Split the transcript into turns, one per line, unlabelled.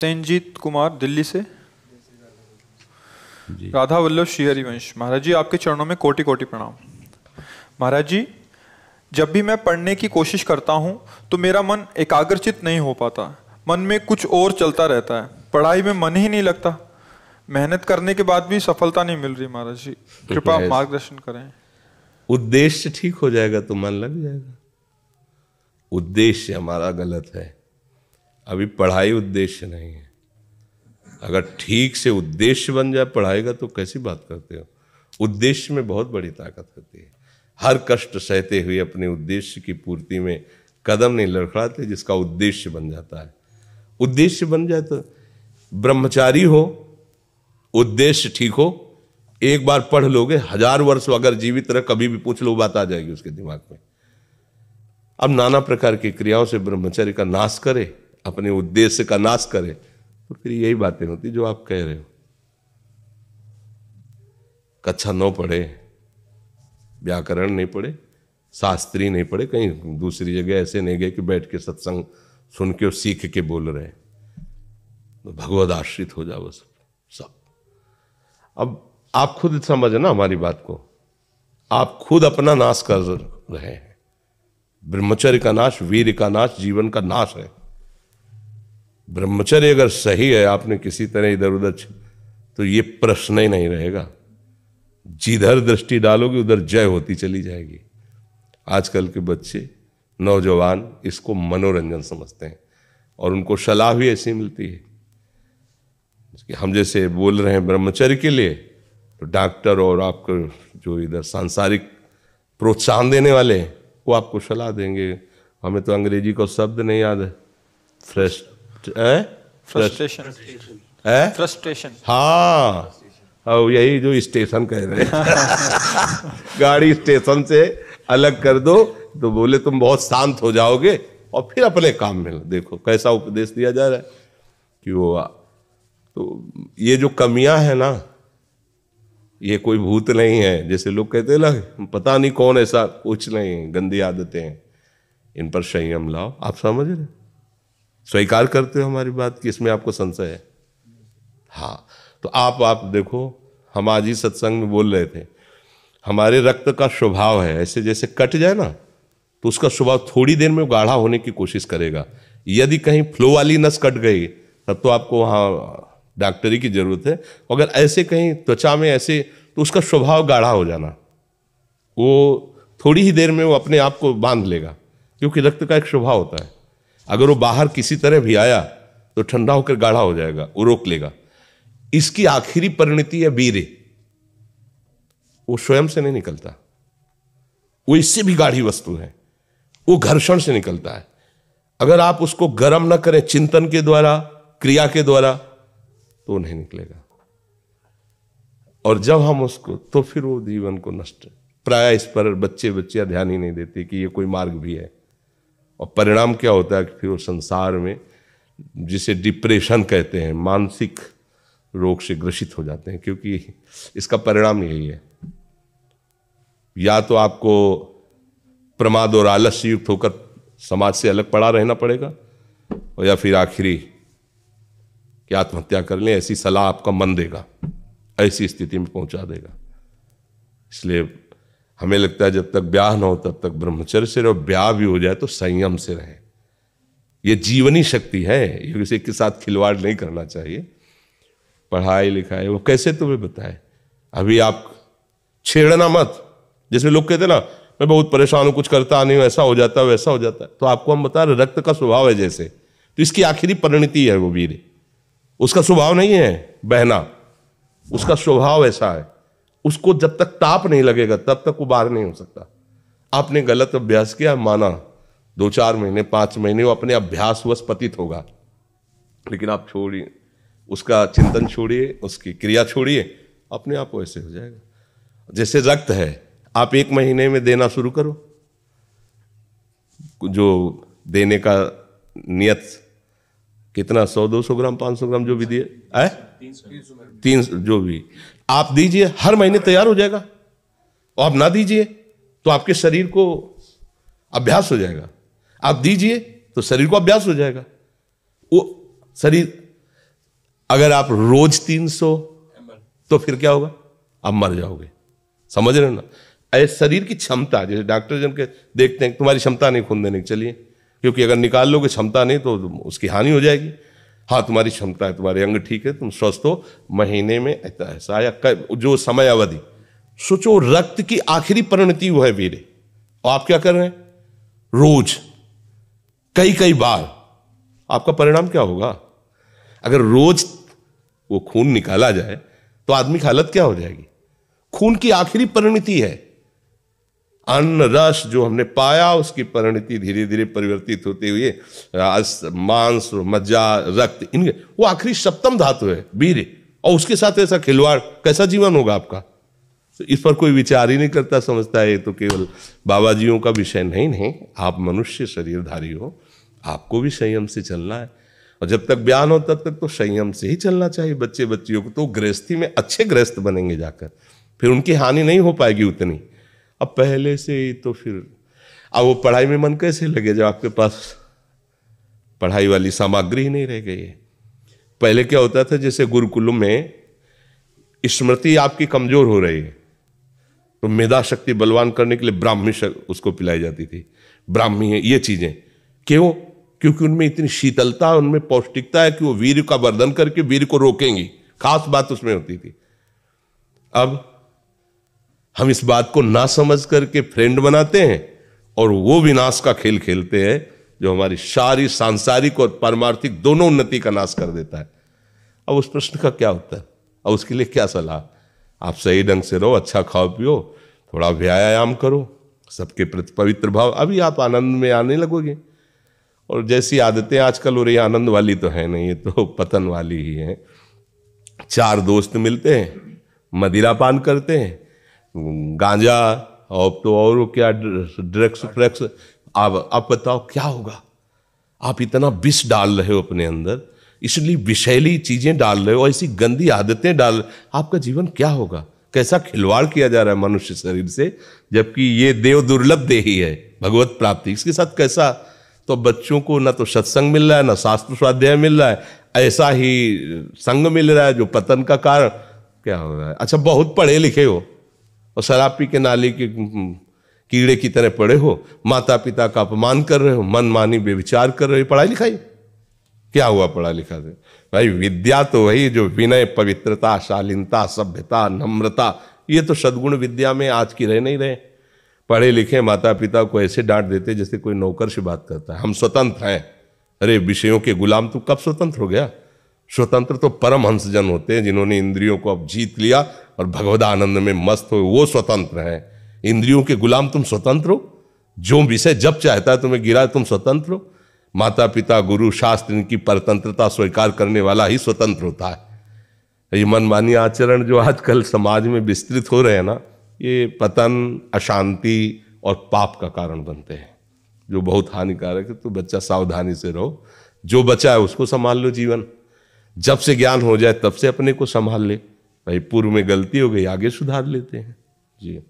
तंजीत कुमार दिल्ली से राधा वल्लभ श्री हरिवंश महाराज जी आपके चरणों में कोटि कोटि प्रणाम महाराज जी जब भी मैं पढ़ने की कोशिश करता हूँ तो मेरा मन एकाग्रचित नहीं हो पाता मन में कुछ और चलता रहता है पढ़ाई में मन ही नहीं लगता मेहनत करने के बाद भी सफलता नहीं मिल रही महाराज जी कृपा मार्गदर्शन करें उद्देश्य ठीक हो जाएगा तो मन लग जाएगा उद्देश्य हमारा गलत है अभी पढ़ाई उद्देश्य नहीं है अगर ठीक से उद्देश्य बन जाए पढ़ाई का तो कैसी बात करते हो उद्देश्य में बहुत बड़ी ताकत होती है हर कष्ट सहते हुए अपने उद्देश्य की पूर्ति में कदम नहीं लड़खड़ाते जिसका उद्देश्य बन जाता है उद्देश्य बन जाए तो ब्रह्मचारी हो उद्देश्य ठीक हो एक बार पढ़ लोगे हजार वर्ष अगर जीवित रहे कभी भी पूछ लो बात आ जाएगी उसके दिमाग में अब नाना प्रकार की क्रियाओं से ब्रह्मचर्य का नाश करे अपने उद्देश्य का नाश करे तो फिर यही बातें होती जो आप कह रहे हो कक्षा न पढ़े व्याकरण नहीं पढ़े शास्त्री नहीं पढ़े कहीं दूसरी जगह ऐसे नहीं गए कि बैठ के सत्संग सुन के और सीख के बोल रहे तो भगवत आश्रित हो जाओ सब सब अब आप खुद समझना हमारी बात को आप खुद अपना नाश कर रहे हैं ब्रह्मचर्य का नाश वीर का नाश जीवन का नाश है ब्रह्मचर्य अगर सही है आपने किसी तरह इधर उधर तो ये प्रश्न ही नहीं रहेगा जिधर दृष्टि डालोगे उधर जय होती चली जाएगी आजकल के बच्चे नौजवान इसको मनोरंजन समझते हैं और उनको सलाह भी ऐसी मिलती है कि हम जैसे बोल रहे हैं ब्रह्मचर्य के लिए तो डॉक्टर और आपको जो इधर सांसारिक प्रोत्साहन देने वाले हैं वो आपको सलाह देंगे हमें तो अंग्रेजी का शब्द नहीं याद है fresh frustration eh? Frustration eh? हाँ और यही जो स्टेशन कह रहे हैं गाड़ी स्टेशन से अलग कर दो तो बोले तुम बहुत शांत हो जाओगे और फिर अपने काम में देखो कैसा उपदेश दिया जा रहा है कि वो तो ये जो कमियां हैं ना ये कोई भूत नहीं है जैसे लोग कहते हैं ना पता नहीं कौन ऐसा कुछ नहीं गंदी आदतें हैं इन पर संयम लाओ आप समझ रहे स्वीकार करते हो हमारी बात कि इसमें आपको संशय है हाँ तो आप आप देखो हम आज ही सत्संग में बोल रहे थे हमारे रक्त का स्वभाव है ऐसे जैसे कट जाए ना तो उसका स्वभाव थोड़ी देर में गाढ़ा होने की कोशिश करेगा यदि कहीं फ्लो वाली नस कट गई तब तो आपको वहाँ डॉक्टरी की ज़रूरत है अगर ऐसे कहीं त्वचा में ऐसे तो उसका स्वभाव गाढ़ा हो जाना वो थोड़ी ही देर में वो अपने आप को बांध लेगा क्योंकि रक्त का एक स्वभाव होता है अगर वो बाहर किसी तरह भी आया तो ठंडा होकर गाढ़ा हो जाएगा वो रोक लेगा इसकी आखिरी परिणति है बीरे वो स्वयं से नहीं निकलता वो इससे भी गाढ़ी वस्तु है वो घर्षण से निकलता है अगर आप उसको गर्म ना करें चिंतन के द्वारा क्रिया के द्वारा तो नहीं निकलेगा और जब हम उसको तो फिर वो जीवन को नष्ट प्राय इस पर बच्चे बच्चियां ध्यान ही नहीं देते कि ये कोई मार्ग भी है और परिणाम क्या होता है कि फिर वो संसार में जिसे डिप्रेशन कहते हैं मानसिक रोग से ग्रसित हो जाते हैं क्योंकि इसका परिणाम यही है या तो आपको प्रमाद और आलस्य युक्त होकर समाज से अलग पड़ा रहना पड़ेगा और या फिर आखिरी कि आत्महत्या कर लें ऐसी सलाह आपका मन देगा ऐसी स्थिति में पहुंचा देगा इसलिए हमें लगता है जब तक ब्याह ना हो तब तक ब्रह्मचर्य से रहो ब्याह भी हो जाए तो संयम से रहे ये जीवनी शक्ति है ये किसी के साथ खिलवाड़ नहीं करना चाहिए पढ़ाई लिखाई वो कैसे तुम्हें बताए अभी आप छेड़ना मत जैसे लोग कहते ना मैं बहुत परेशान हूँ कुछ करता नहीं हूँ ऐसा हो जाता है वैसा हो जाता है तो आपको हम बता रहे रक्त का स्वभाव है जैसे तो इसकी आखिरी परिणति है वो वीर उसका स्वभाव नहीं है बहना उसका स्वभाव ऐसा है उसको जब तक ताप नहीं लगेगा तब तक वो बाहर नहीं हो सकता आपने गलत अभ्यास किया माना दो चार महीने पांच महीने वो अपने अभ्यास वश पतित होगा लेकिन आप छोड़िए उसका चिंतन छोड़िए उसकी क्रिया छोड़िए अपने आप वैसे हो जाएगा जैसे रक्त है आप एक महीने में देना शुरू करो जो देने का नियत कितना सौ दो सौ ग्राम पाँच सौ ग्राम जो भी दिए है तीन जो भी आप दीजिए हर महीने तैयार हो जाएगा और आप ना दीजिए तो आपके शरीर को अभ्यास हो जाएगा आप दीजिए तो शरीर को अभ्यास हो जाएगा वो शरीर अगर आप रोज तीन सौ तो फिर क्या होगा आप मर जाओगे समझ रहे हो ना ऐसे शरीर की क्षमता जैसे डॉक्टर जन के देखते हैं तुम्हारी क्षमता नहीं खून देने की चलिए क्योंकि अगर निकाल लोगे क्षमता नहीं तो उसकी हानि हो जाएगी हाँ तुम्हारी क्षमता है तुम्हारे अंग ठीक है तुम स्वस्थ हो महीने में ऐसा या कर, जो समय अवधि सोचो रक्त की आखिरी परिणति वो है वीरे और आप क्या कर रहे हैं रोज कई कई बार आपका परिणाम क्या होगा अगर रोज वो खून निकाला जाए तो आदमी की हालत क्या हो जाएगी खून की आखिरी परिणति है अन्न रस जो हमने पाया उसकी परिणति धीरे धीरे परिवर्तित होते हुए मांस मज्जा रक्त इन वो आखिरी सप्तम धातु है वीर और उसके साथ ऐसा खिलवाड़ कैसा जीवन होगा आपका तो इस पर कोई विचार ही नहीं करता समझता है तो केवल बाबा जीओं का विषय नहीं नहीं आप मनुष्य शरीरधारी हो आपको भी संयम से चलना है और जब तक बयान हो तब तक तो संयम से ही चलना चाहिए बच्चे बच्चियों को तो गृहस्थी में अच्छे गृहस्थ बनेंगे जाकर फिर उनकी हानि नहीं हो पाएगी उतनी अब पहले से ही तो फिर अब वो पढ़ाई में मन कैसे लगे जब आपके पास पढ़ाई वाली सामग्री ही नहीं रह गई है पहले क्या होता था जैसे गुरुकुल में स्मृति आपकी कमजोर हो रही है तो मेधा शक्ति बलवान करने के लिए ब्राह्मी उसको पिलाई जाती थी ब्राह्मी है ये चीजें क्यों क्योंकि उनमें इतनी शीतलता उनमें पौष्टिकता है कि वो वीर का वर्धन करके वीर को रोकेंगी खास बात उसमें होती थी अब हम इस बात को ना समझ करके फ्रेंड बनाते हैं और वो विनाश का खेल खेलते हैं जो हमारी सारी सांसारिक और परमार्थिक दोनों उन्नति का नाश कर देता है अब उस प्रश्न का क्या उत्तर अब उसके लिए क्या सलाह आप सही ढंग से रहो अच्छा खाओ पियो थोड़ा व्यायाम करो सबके प्रति पवित्र भाव अभी आप आनंद में आने लगोगे और जैसी आदतें आजकल हो रही आनंद वाली तो है नहीं ये तो पतन वाली ही है चार दोस्त मिलते हैं मदिरा पान करते हैं गांजा और तो और क्या ड्रग्स फ्रैक्स अब अब बताओ क्या होगा आप इतना विष डाल रहे हो अपने अंदर इसलिए विषैली चीज़ें डाल रहे हो ऐसी गंदी आदतें डाल आपका जीवन क्या होगा कैसा खिलवाड़ किया जा रहा है मनुष्य शरीर से जबकि ये देव दुर्लभ देही है भगवत प्राप्ति इसके साथ कैसा तो बच्चों को ना तो सत्संग मिल रहा है ना शास्त्र स्वाध्याय मिल रहा है ऐसा ही संग मिल रहा है जो पतन का कारण क्या हो रहा है अच्छा बहुत पढ़े लिखे हो और शराबी के नाली के हम्म, हम्म, कीड़े की तरह पड़े हो माता पिता का अपमान कर रहे हो मनमानी बेविचार कर रहे हो पढ़ाई लिखाई क्या हुआ पढ़ा लिखा से भाई विद्या तो वही जो विनय पवित्रता शालीनता सभ्यता नम्रता ये तो सदगुण विद्या में आज की रह नहीं रहे पढ़े लिखे माता पिता को ऐसे डांट देते जैसे कोई नौकर से बात करता है हम स्वतंत्र हैं अरे विषयों के गुलाम तू कब स्वतंत्र हो गया स्वतंत्र तो परम हंसजन होते हैं जिन्होंने इंद्रियों को अब जीत लिया और आनंद में मस्त हो वो स्वतंत्र हैं इंद्रियों के गुलाम तुम स्वतंत्र हो जो विषय जब चाहता है तुम्हें गिरा तुम स्वतंत्र हो माता पिता गुरु शास्त्र इनकी परतंत्रता स्वीकार करने वाला ही स्वतंत्र होता है ये मनमानी आचरण जो आजकल समाज में विस्तृत हो रहे हैं ना ये पतन अशांति और पाप का कारण बनते हैं जो बहुत हानिकारक है तो बच्चा सावधानी से रहो जो बचा है उसको संभाल लो जीवन जब से ज्ञान हो जाए तब से अपने को संभाल ले भाई पूर्व में गलती हो गई आगे सुधार लेते हैं जी